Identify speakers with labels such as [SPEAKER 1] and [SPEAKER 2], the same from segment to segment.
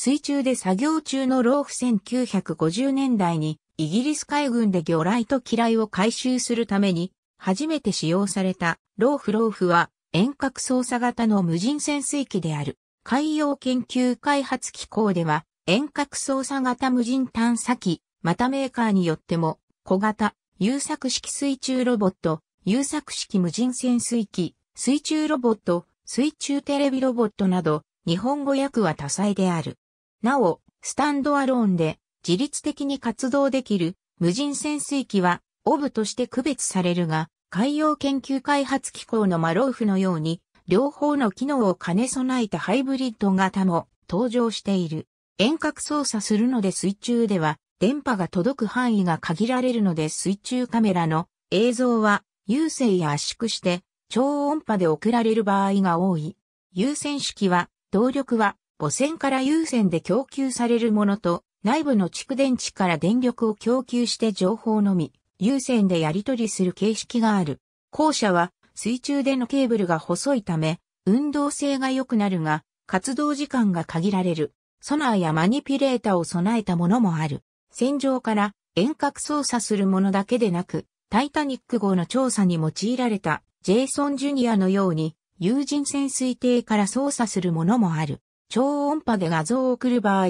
[SPEAKER 1] 水中で作業中のローフ1950年代にイギリス海軍で魚雷と機雷を回収するために初めて使用されたローフローフは遠隔操作型の無人潜水機である海洋研究開発機構では遠隔操作型無人探査機、またメーカーによっても小型、有作式水中ロボット、有作式無人潜水機、水中ロボット、水中テレビロボットなど、日本語訳は多彩である。なお、スタンドアローンで自律的に活動できる無人潜水機はオブとして区別されるが、海洋研究開発機構のマローフのように、両方の機能を兼ね備えたハイブリッド型も登場している。遠隔操作するので水中では、電波が届く範囲が限られるので水中カメラの映像は優勢や圧縮して超音波で送られる場合が多い。優先式は動力は母船から有線で供給されるものと、内部の蓄電池から電力を供給して情報のみ、有線でやり取りする形式がある。後者は、水中でのケーブルが細いため、運動性が良くなるが、活動時間が限られる。ソナーやマニピュレータを備えたものもある。戦場から遠隔操作するものだけでなく、タイタニック号の調査に用いられたジェイソン・ジュニアのように、有人潜水艇から操作するものもある。超音波で画像を送る場合、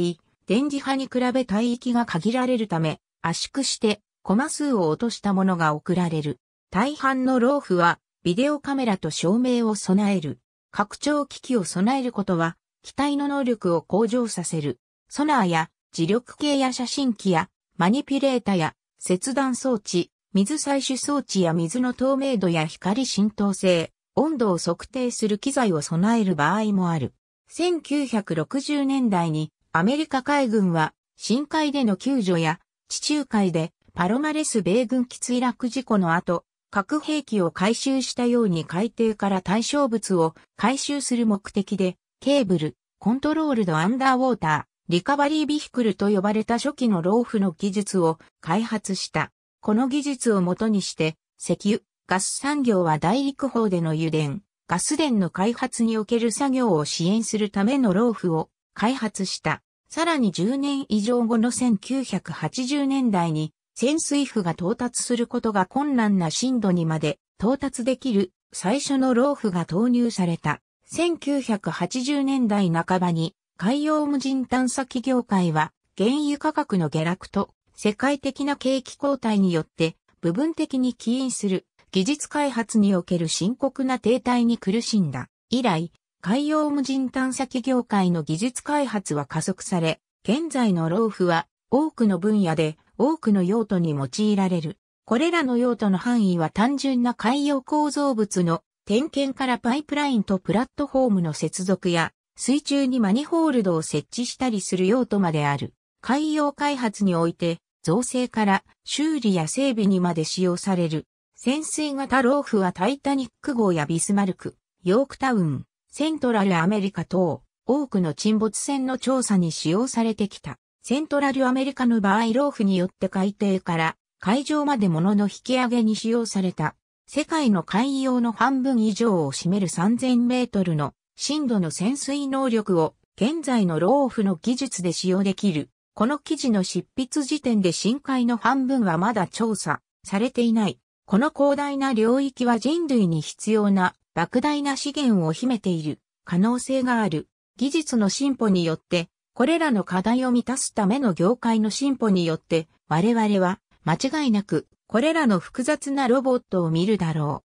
[SPEAKER 1] 電磁波に比べ帯域が限られるため、圧縮してコマ数を落としたものが送られる。大半のローフは、ビデオカメラと照明を備える。拡張機器を備えることは、機体の能力を向上させる。ソナーや、磁力計や写真機や、マニピュレータや、切断装置、水採取装置や水の透明度や光浸透性、温度を測定する機材を備える場合もある。1960年代にアメリカ海軍は深海での救助や地中海でパロマレス米軍機墜落事故の後、核兵器を回収したように海底から対象物を回収する目的でケーブル、コントロールドアンダーウォーター、リカバリービヒクルと呼ばれた初期のローフの技術を開発した。この技術をもとにして石油、ガス産業は大陸法での油田、ガス田の開発における作業を支援するためのローフを開発した。さらに10年以上後の1980年代に潜水譜が到達することが困難な深度にまで到達できる最初のローフが投入された。1980年代半ばに海洋無人探査機業界は原油価格の下落と世界的な景気後退によって部分的に起因する技術開発における深刻な停滞に苦しんだ。以来、海洋無人探査機業界の技術開発は加速され、現在のローフは多くの分野で多くの用途に用いられる。これらの用途の範囲は単純な海洋構造物の点検からパイプラインとプラットフォームの接続や水中にマニホールドを設置したりする用途まである。海洋開発において造成から修理や整備にまで使用される潜水型ローフはタイタニック号やビスマルク、ヨークタウン、セントラルアメリカ等、多くの沈没船の調査に使用されてきた。セントラルアメリカの場合ローフによって海底から海上まで物の引き上げに使用された。世界の海洋の半分以上を占める3000メートルの深度の潜水能力を現在のローフの技術で使用できる。この記事の執筆時点で深海の半分はまだ調査されていない。この広大な領域は人類に必要な莫大な資源を秘めている可能性がある。技術の進歩によって、これらの課題を満たすための業界の進歩によって、我々は間違いなくこれらの複雑なロボットを見るだろう。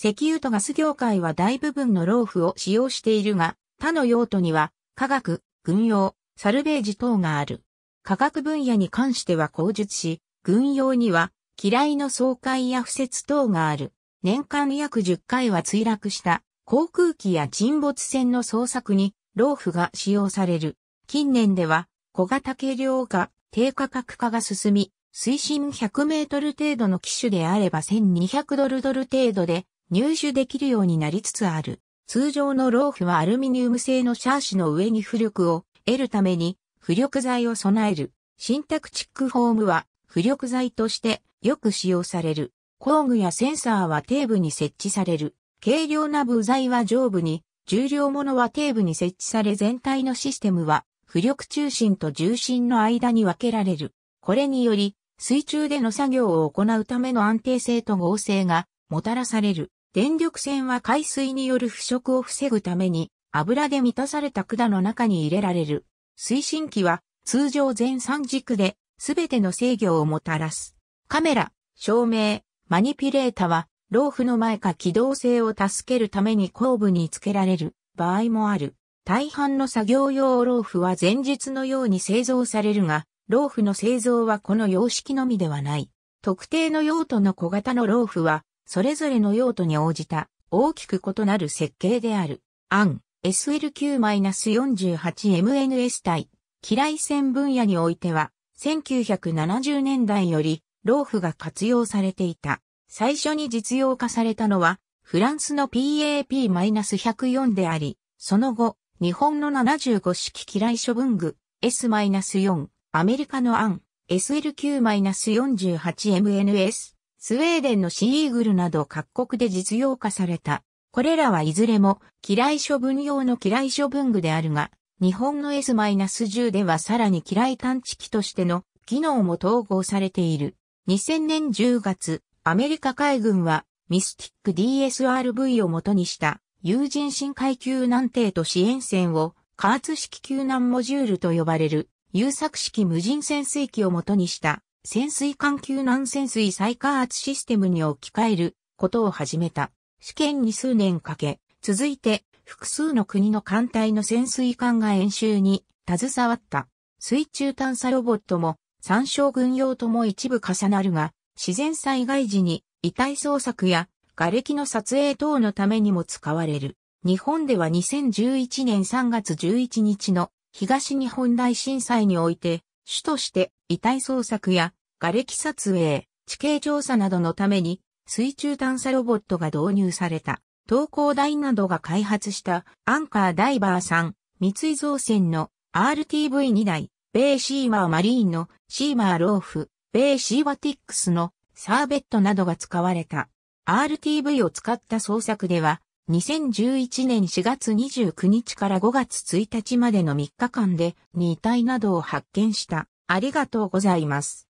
[SPEAKER 1] 石油とガス業界は大部分のローフを使用しているが、他の用途には、化学、軍用、サルベージ等がある。化学分野に関しては口述し、軍用には、機雷の総会や不設等がある。年間約10回は墜落した航空機や沈没船の捜索に、ローフが使用される。近年では、小型軽量化、低価格化が進み、水深100メートル程度の機種であれば1200ドルドル程度で、入手できるようになりつつある。通常のローフはアルミニウム製のシャーシの上に浮力を得るために浮力剤を備える。シンタクチックフォームは浮力剤としてよく使用される。工具やセンサーは底部に設置される。軽量な部材は上部に、重量物は底部に設置され全体のシステムは浮力中心と重心の間に分けられる。これにより水中での作業を行うための安定性と合成がもたらされる。電力線は海水による腐食を防ぐために油で満たされた管の中に入れられる。推進機は通常全3軸で全ての制御をもたらす。カメラ、照明、マニピュレータは老婦の前か機動性を助けるために後部につけられる場合もある。大半の作業用老婦は前日のように製造されるが、老婦の製造はこの様式のみではない。特定の用途の小型の老婦はそれぞれの用途に応じた大きく異なる設計である。アン、SLQ-48MNS 対、機雷戦分野においては、1970年代より、ローフが活用されていた。最初に実用化されたのは、フランスの PAP-104 であり、その後、日本の75式機雷処分具 S-4、アメリカのアン SLQ-48MNS、スウェーデンのシーーグルなど各国で実用化された。これらはいずれも、機雷処分用の機雷処分具であるが、日本の S-10 ではさらに機雷探知機としての機能も統合されている。2000年10月、アメリカ海軍はミスティック DSRV を元にした有人深海級難艇と支援船を加圧式救難モジュールと呼ばれる有作式無人潜水機を元にした潜水艦級難潜水再加圧システムに置き換えることを始めた。試験に数年かけ、続いて複数の国の艦隊の潜水艦が演習に携わった。水中探査ロボットも参照軍用とも一部重なるが、自然災害時に遺体捜索や瓦礫の撮影等のためにも使われる。日本では2011年3月11日の東日本大震災において、主として遺体捜索や瓦礫撮影、地形調査などのために水中探査ロボットが導入された。東工大などが開発したアンカーダイバー3、三井造船の RTV2 台、米シーマーマリーンのシーマーローフ、米シーワティックスのサーベットなどが使われた。RTV を使った捜索では、2011年4月29日から5月1日までの3日間で2体などを発見した。ありがとうございます。